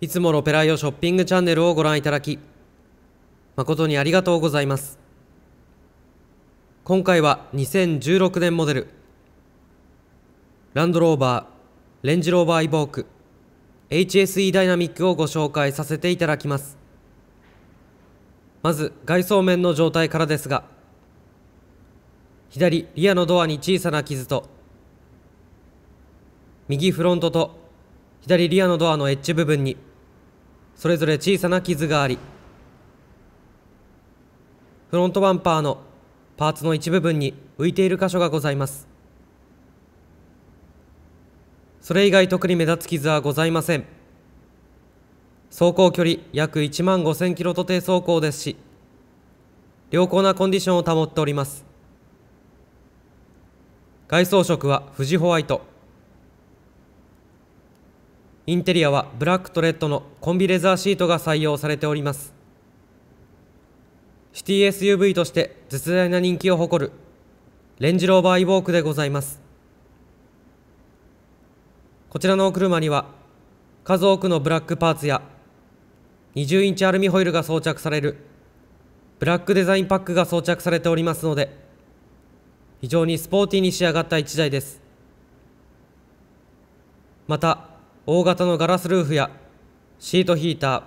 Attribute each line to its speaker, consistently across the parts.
Speaker 1: いつもロペライオショッピングチャンネルをご覧いただき、誠にありがとうございます。今回は2016年モデル、ランドローバー、レンジローバーイボーク、HSE ダイナミックをご紹介させていただきます。まず外装面の状態からですが、左リアのドアに小さな傷と、右フロントと左リアのドアのエッジ部分にそれぞれ小さな傷がありフロントバンパーのパーツの一部分に浮いている箇所がございますそれ以外特に目立つ傷はございません走行距離約1万5000キロと低走行ですし良好なコンディションを保っております外装色は富士ホワイトインテリアはブラックとレッドのコンビレザーシートが採用されておりますシティ SUV として絶大な人気を誇るレンジローバーイォークでございますこちらのお車には数多くのブラックパーツや20インチアルミホイルが装着されるブラックデザインパックが装着されておりますので非常にスポーティーに仕上がった1台ですまた大型のガラスルーフやシートヒーター、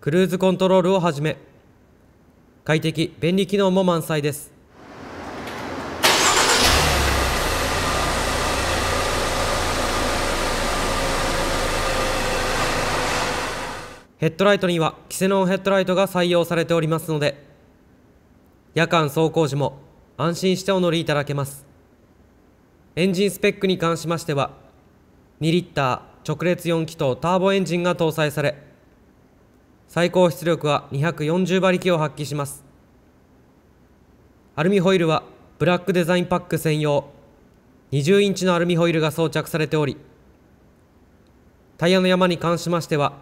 Speaker 1: クルーズコントロールをはじめ、快適、便利機能も満載です。ヘッドライトにはキセノンヘッドライトが採用されておりますので、夜間走行時も安心してお乗りいただけます。エンジンスペックに関しましては、2リッター直列4気筒ターボエンジンが搭載され最高出力は240馬力を発揮しますアルミホイルはブラックデザインパック専用20インチのアルミホイルが装着されておりタイヤの山に関しましては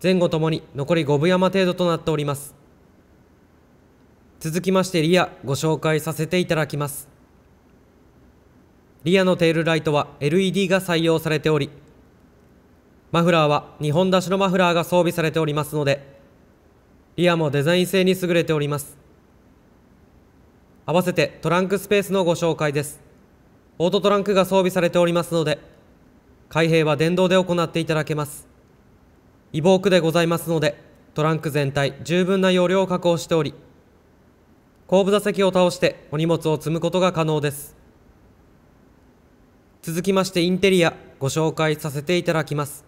Speaker 1: 前後ともに残り5分山程度となっております続きましてリアご紹介させていただきますリアのテールライトは LED が採用されておりマフラーは日本出しのマフラーが装備されておりますので、リアもデザイン性に優れております。合わせてトランクスペースのご紹介です。オートトランクが装備されておりますので、開閉は電動で行っていただけます。イボークでございますので、トランク全体十分な容量を確保しており、後部座席を倒してお荷物を積むことが可能です。続きましてインテリアご紹介させていただきます。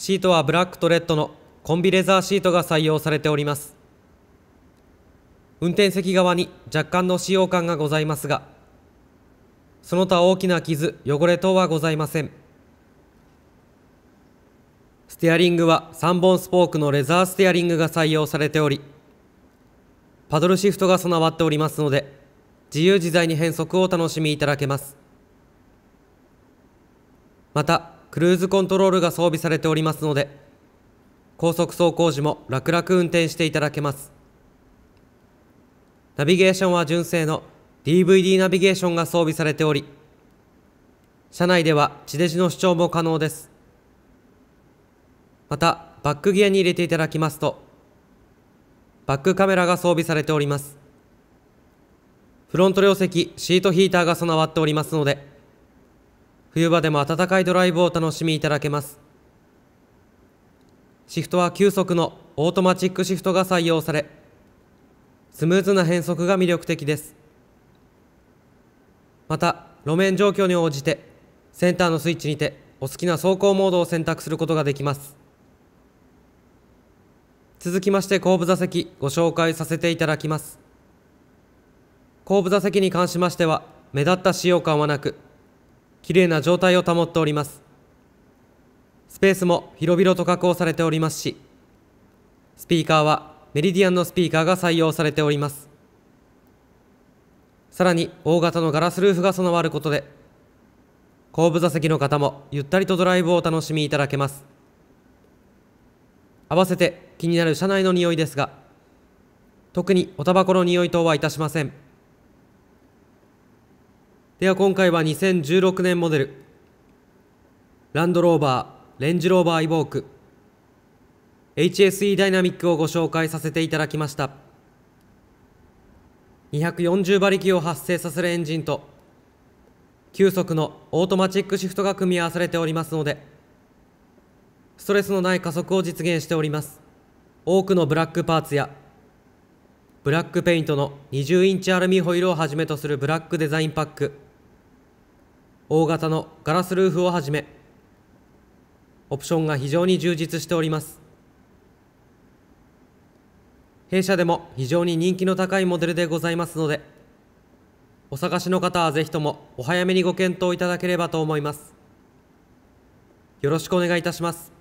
Speaker 1: シートはブラックとレッドのコンビレザーシートが採用されております運転席側に若干の使用感がございますがその他大きな傷汚れ等はございませんステアリングは3本スポークのレザーステアリングが採用されておりパドルシフトが備わっておりますので自由自在に変速をお楽しみいただけますまたクルーズコントロールが装備されておりますので高速走行時も楽々運転していただけますナビゲーションは純正の DVD ナビゲーションが装備されており車内では地デジの視聴も可能ですまたバックギアに入れていただきますとバックカメラが装備されておりますフロント両席シートヒーターが備わっておりますので冬場でも暖かいドライブをお楽しみいただけます。シフトは急速のオートマチックシフトが採用され、スムーズな変速が魅力的です。また、路面状況に応じて、センターのスイッチにてお好きな走行モードを選択することができます。続きまして後部座席ご紹介させていただきます。後部座席に関しましては、目立った使用感はなく、綺麗な状態を保っておりますスペースも広々と加工されておりますしスピーカーはメリディアンのスピーカーが採用されておりますさらに大型のガラスルーフが備わることで後部座席の方もゆったりとドライブをお楽しみいただけます合わせて気になる車内の匂いですが特におタバコの匂い等はいたしませんでは今回は2016年モデルランドローバーレンジローバーイボーク HSE ダイナミックをご紹介させていただきました240馬力を発生させるエンジンと9速のオートマチックシフトが組み合わされておりますのでストレスのない加速を実現しております多くのブラックパーツやブラックペイントの20インチアルミホイルをはじめとするブラックデザインパック大型のガラスルーフをはじめオプションが非常に充実しております弊社でも非常に人気の高いモデルでございますのでお探しの方はぜひともお早めにご検討いただければと思いますよろしくお願いいたします